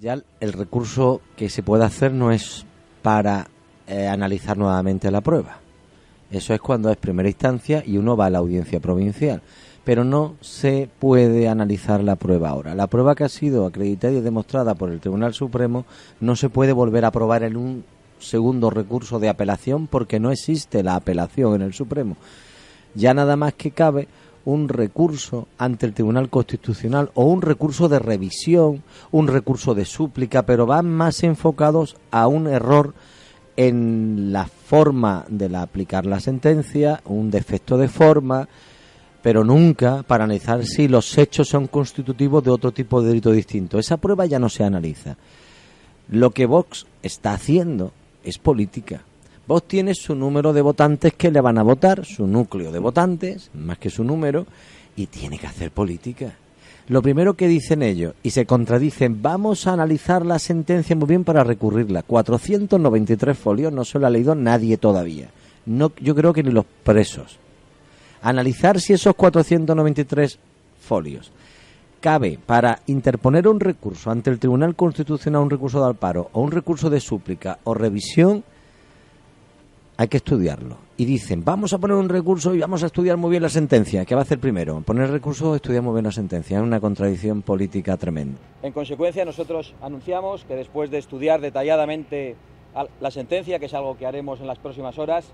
Ya el recurso que se puede hacer no es para eh, analizar nuevamente la prueba. Eso es cuando es primera instancia y uno va a la audiencia provincial. Pero no se puede analizar la prueba ahora. La prueba que ha sido acreditada y demostrada por el Tribunal Supremo no se puede volver a probar en un segundo recurso de apelación porque no existe la apelación en el Supremo. Ya nada más que cabe un recurso ante el Tribunal Constitucional o un recurso de revisión, un recurso de súplica, pero van más enfocados a un error en la forma de la aplicar la sentencia, un defecto de forma, pero nunca para analizar si los hechos son constitutivos de otro tipo de delito distinto. Esa prueba ya no se analiza. Lo que Vox está haciendo es política Vos tiene su número de votantes que le van a votar, su núcleo de votantes, más que su número, y tiene que hacer política. Lo primero que dicen ellos, y se contradicen, vamos a analizar la sentencia muy bien para recurrirla. 493 folios no se lo ha leído nadie todavía. No, yo creo que ni los presos. Analizar si esos 493 folios cabe para interponer un recurso ante el Tribunal Constitucional, un recurso de alparo, o un recurso de súplica o revisión hay que estudiarlo. Y dicen, vamos a poner un recurso y vamos a estudiar muy bien la sentencia. ¿Qué va a hacer primero? Poner recurso o estudiar muy bien la sentencia. Es una contradicción política tremenda. En consecuencia, nosotros anunciamos que después de estudiar detalladamente la sentencia, que es algo que haremos en las próximas horas,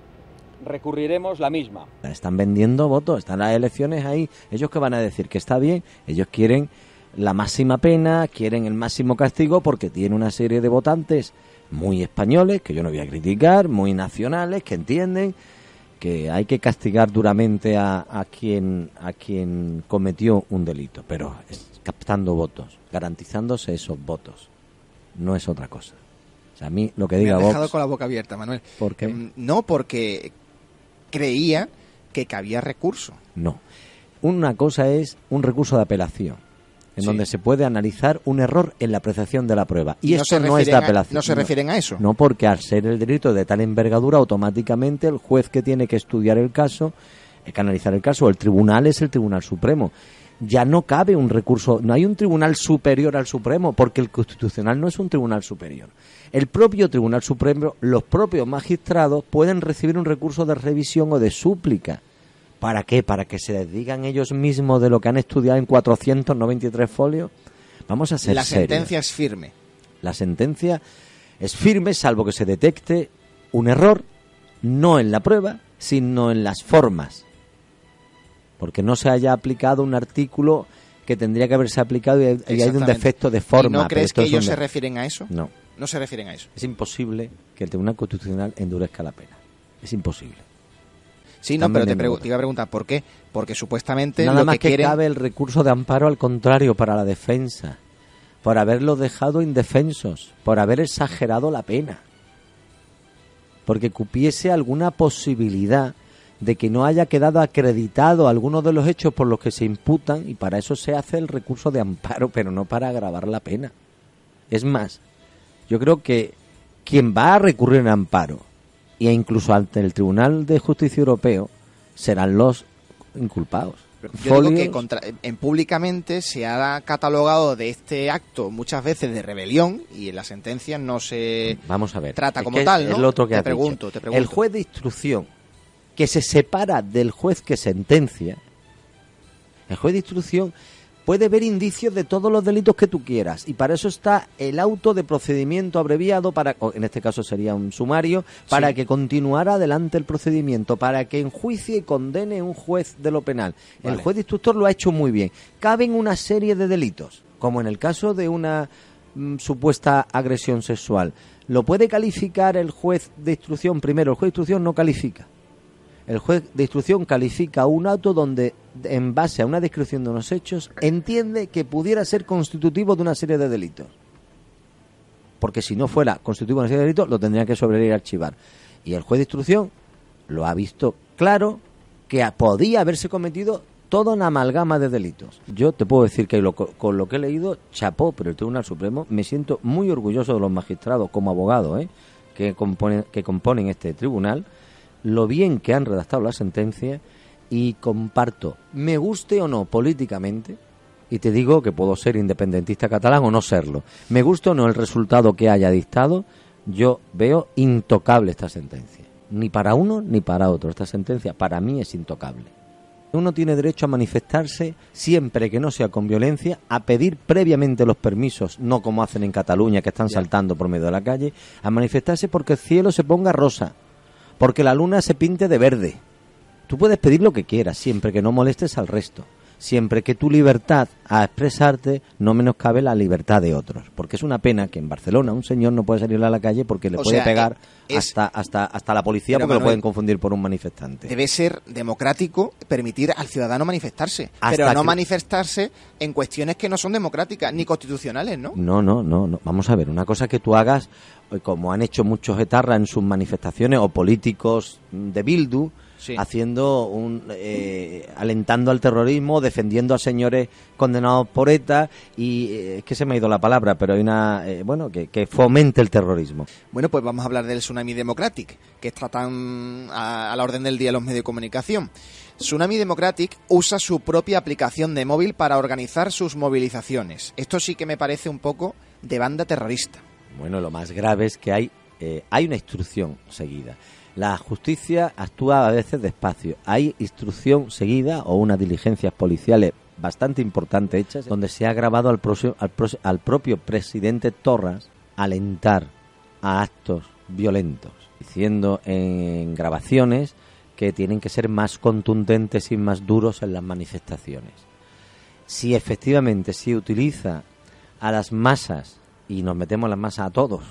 recurriremos la misma. Están vendiendo votos, están las elecciones ahí. Ellos que van a decir que está bien, ellos quieren la máxima pena, quieren el máximo castigo porque tiene una serie de votantes muy españoles, que yo no voy a criticar, muy nacionales, que entienden que hay que castigar duramente a, a quien, a quien cometió un delito, pero es captando votos, garantizándose esos votos, no es otra cosa. a mí lo que diga Me dejado con la boca abierta, Manuel. ¿Por mm, No, porque creía que cabía recurso. No. Una cosa es un recurso de apelación en donde se puede analizar un error en la apreciación de la prueba. Y, eso no es apelación. no se refieren a eso. No, porque al ser el delito de tal envergadura, automáticamente el juez que tiene que estudiar el caso, eh, que analizar el caso, el tribunal es el Tribunal Supremo. Ya no cabe un recurso, no hay un tribunal superior al Supremo, porque el Constitucional no es un tribunal superior. El propio Tribunal Supremo, los propios magistrados pueden recibir un recurso de revisión o de súplica ¿Para qué? ¿Para que se digan ellos mismos de lo que han estudiado en 493 folios? Vamos a ser La sentencia es firme. La sentencia es firme, salvo que se detecte un error, no en la prueba, sino en las formas. Porque no se haya aplicado un artículo que tendría que haberse aplicado y, haya habido un defecto de forma. ¿Y ¿No crees que ellos se refieren a eso? No. No se refieren a eso. Es imposible que el Tribunal Constitucional endurezca la pena. Es imposible. Sí, no, pero te, te, iba a preguntar por qué. Porque supuestamente. Nada más que, cabe el recurso de amparo al contrario para la defensa. Por haberlo dejado indefensos. Por haber exagerado la pena. Porque cupiese alguna posibilidad de que no haya quedado acreditado alguno de los hechos por los que se imputan y para eso se hace el recurso de amparo, pero no para agravar la pena. Es más, yo creo que quien va a recurrir en amparo e incluso ante el Tribunal de Justicia Europeo serán los inculpados. Yo que en públicamente se ha catalogado de este acto muchas veces de rebelión y en la sentencia no se Vamos a ver. trata como tal. Es, lo otro que te, pregunto, te pregunto. El juez de instrucción que se separa del juez que sentencia, el juez de instrucción Puede ver indicios de todos los delitos que tú quieras y para eso está el auto de procedimiento abreviado, para, en este caso sería un sumario, para que continuara adelante el procedimiento, para que enjuicie y condene un juez de lo penal. El juez de instructor lo ha hecho muy bien. Caben una serie de delitos, como en el caso de una mm, supuesta agresión sexual. ¿Lo puede calificar el juez de instrucción primero? El juez de instrucción no califica. El juez de instrucción califica un auto donde en base a una descripción de unos hechos, entiende que pudiera ser constitutivo de una serie de delitos. Porque si no fuera constitutivo de una serie de delitos, lo tendría que sobrevivir archivar. Y el juez de instrucción lo ha visto claro que podía haberse cometido toda una amalgama de delitos. Yo te puedo decir que con lo que he leído, chapó, pero el Tribunal Supremo, me siento muy orgulloso de los magistrados como abogados ¿eh? que, componen, que componen este tribunal, lo bien que han redactado la sentencia y comparto, me guste o no políticamente, y te digo que puedo ser independentista catalán o no serlo, me guste o no el resultado que haya dictado, yo veo intocable esta sentencia. Ni para uno ni para otro. Esta sentencia para mí es intocable. Uno tiene derecho a manifestarse siempre que no sea con violencia, a pedir previamente los permisos, no como hacen en Cataluña, que están saltando por medio de la calle, a manifestarse porque el cielo se ponga rosa, porque la luna se pinte de verde, Tú puedes pedir lo que quieras, siempre que no molestes al resto, siempre que tu libertad a expresarte no menoscabe la libertad de otros. Porque es una pena que en Barcelona un señor no pueda salir a la calle porque le puede pegar eh, hasta, hasta, hasta la policía porque lo pueden confundir por un manifestante. Debe ser democrático permitir al ciudadano manifestarse, pero no manifestarse en cuestiones que no son democráticas ni constitucionales, ¿no? No, no, no. no. Vamos a ver, una cosa que tú hagas, eh, como han hecho muchos etarras en sus manifestaciones o políticos de Bildu, haciendo un, eh, alentando al terrorismo, defendiendo a señores condenados por ETA y eh, es que se me ha ido la palabra, pero hay una, eh, bueno, que, fomente el terrorismo. Bueno, pues vamos a hablar del Tsunami Democratic, que está tan a, la orden del día en los medios de comunicación. Tsunami Democratic usa su propia aplicación de móvil para organizar sus movilizaciones. Esto sí que me parece un poco de banda terrorista. Bueno, lo más grave es que hay, hay una instrucción seguida. La justicia actúa a veces despacio. Hay instrucción seguida o unas diligencias policiales bastante importantes hechas donde se ha grabado al, al, propio presidente Torras alentar a actos violentos, diciendo en grabaciones que tienen que ser más contundentes y más duros en las manifestaciones. Si efectivamente se utiliza a las masas, y nos metemos las masas a todos,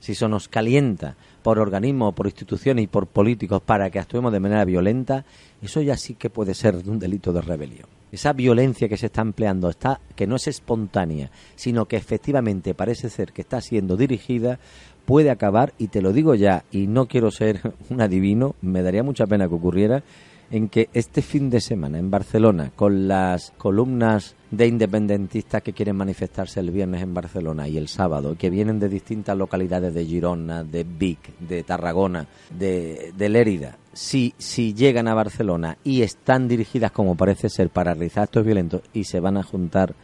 si eso nos calienta por organismos, por instituciones y por políticos para que actuemos de manera violenta, eso ya sí que puede ser un delito de rebelión. Esa violencia que se está empleando, está, que no es espontánea, sino que efectivamente parece ser que está siendo dirigida, puede acabar, y te lo digo ya, y no quiero ser un adivino, me daría mucha pena que ocurriera, en que este fin de semana en Barcelona, con las columnas de independentistas que quieren manifestarse el viernes en Barcelona y el sábado, que vienen de distintas localidades de Girona, de Vic, de Tarragona, de, Lérida, si, si llegan a Barcelona y están dirigidas, como parece ser, para realizar actos violentos y se van a juntar,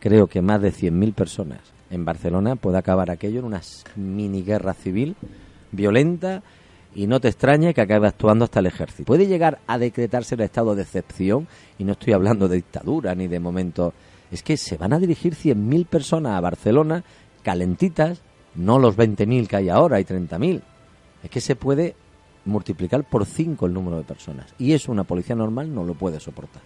creo que más de 100.000 personas en Barcelona, puede acabar aquello en una mini guerra civil violenta y no te extrañe que acabe actuando hasta el ejército. Puede llegar a decretarse el estado de excepción, y no estoy hablando de dictadura ni de momento... Es que se van a dirigir 100.000 personas a Barcelona calentitas, no los 20.000 que hay ahora, hay 30.000. Es que se puede multiplicar por 5 el número de personas, y eso una policía normal no lo puede soportar.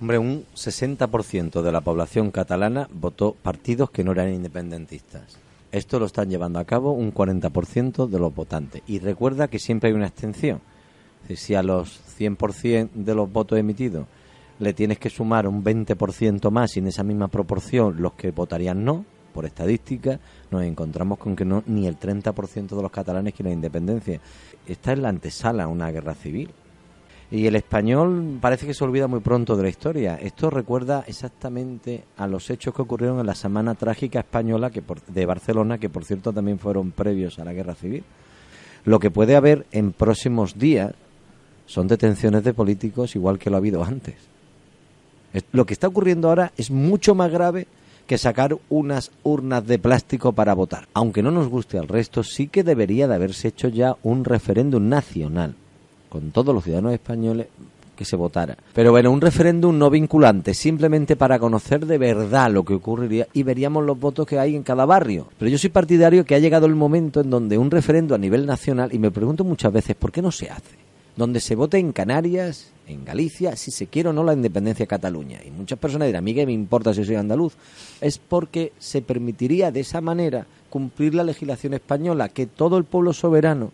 Hombre, un 60% de la población catalana votó partidos que no eran independentistas esto lo están llevando a cabo un 40% de los votantes. Y recuerda que siempre hay una extensión. Si a los 100% de los votos emitidos le tienes que sumar un 20% más y en esa misma proporción los que votarían no, por estadística, nos encontramos con que no ni el 30% de los catalanes quieren independencia. Esta es la antesala a una guerra civil. Y el español parece que se olvida muy pronto de la historia. Esto recuerda exactamente a los hechos que ocurrieron en la Semana Trágica Española que de Barcelona, que por cierto también fueron previos a la Guerra Civil. Lo que puede haber en próximos días son detenciones de políticos igual que lo ha habido antes. Lo que está ocurriendo ahora es mucho más grave que sacar unas urnas de plástico para votar. Aunque no nos guste al resto, sí que debería de haberse hecho ya un referéndum nacional con todos los ciudadanos españoles que se votara. Pero bueno, un referéndum no vinculante, simplemente para conocer de verdad lo que ocurriría y veríamos los votos que hay en cada barrio. Pero yo soy partidario que ha llegado el momento en donde un referéndum a nivel nacional, y me pregunto muchas veces, ¿por qué no se hace? Donde se vote en Canarias, en Galicia, si se quiere o no la independencia de Cataluña. Y muchas personas dirán, a mí que me importa si soy andaluz. Es porque se permitiría de esa manera cumplir la legislación española, que todo el pueblo soberano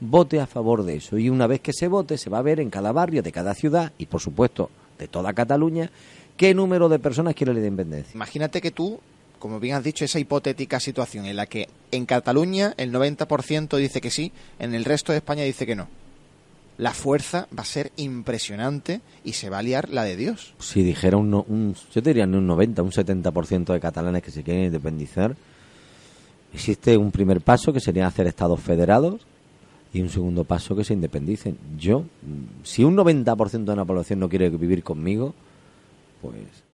vote a favor de eso. Y una vez que se vote, se va a ver en cada barrio, de cada ciudad y, por supuesto, de toda Cataluña, qué número de personas quiere la independencia. Imagínate que tú, como bien has dicho, esa hipotética situación en la que en Cataluña el 90% dice que sí, en el resto de España dice que no. La fuerza va a ser impresionante y se va a liar la de Dios. Si dijera un, yo diría un 90, un 70% de catalanes que se quieren independizar, existe un primer paso que sería hacer estados federados y un segundo paso que se independicen. Yo, mm, si un 90% de la población no quiere vivir conmigo, pues